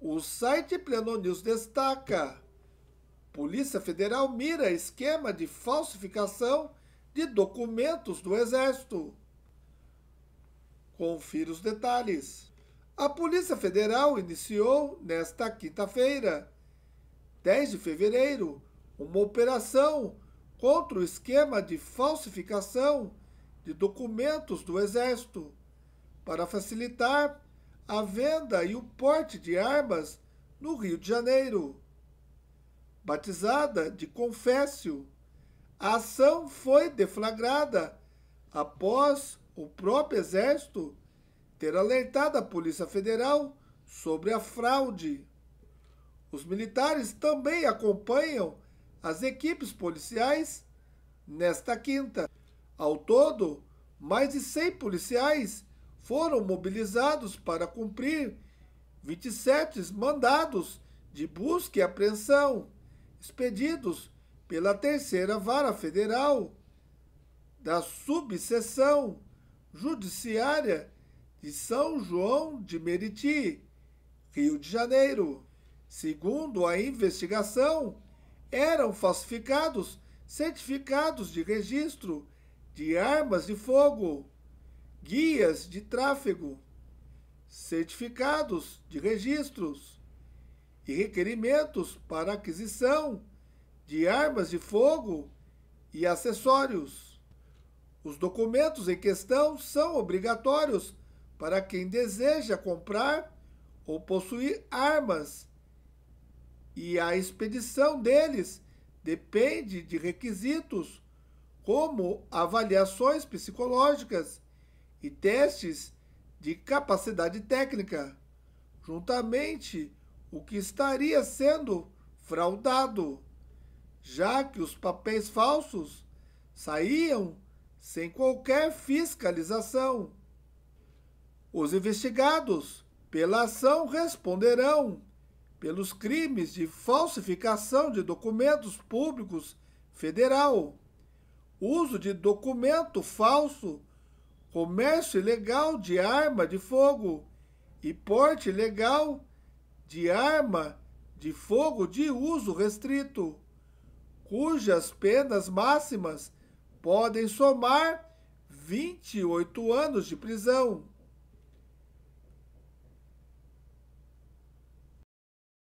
O site Pleno News destaca: Polícia Federal mira esquema de falsificação de documentos do Exército. Confira os detalhes. A Polícia Federal iniciou nesta quinta-feira, 10 de fevereiro, uma operação contra o esquema de falsificação de documentos do Exército para facilitar a venda e o porte de armas no Rio de Janeiro. Batizada de Confécio, a ação foi deflagrada após o próprio Exército ter alertado a Polícia Federal sobre a fraude. Os militares também acompanham as equipes policiais nesta quinta. Ao todo, mais de 100 policiais foram mobilizados para cumprir 27 mandados de busca e apreensão expedidos pela Terceira Vara Federal da Subseção Judiciária de São João de Meriti, Rio de Janeiro. Segundo a investigação, eram falsificados certificados de registro de armas de fogo guias de tráfego, certificados de registros e requerimentos para aquisição de armas de fogo e acessórios. Os documentos em questão são obrigatórios para quem deseja comprar ou possuir armas, e a expedição deles depende de requisitos como avaliações psicológicas e testes de capacidade técnica, juntamente o que estaria sendo fraudado, já que os papéis falsos saíam sem qualquer fiscalização. Os investigados pela ação responderão pelos crimes de falsificação de documentos públicos federal, uso de documento falso comércio ilegal de arma de fogo e porte ilegal de arma de fogo de uso restrito, cujas penas máximas podem somar 28 anos de prisão.